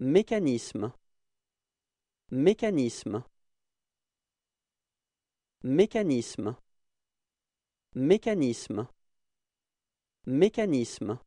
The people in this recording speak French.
Mécanisme Mécanisme Mécanisme Mécanisme Mécanisme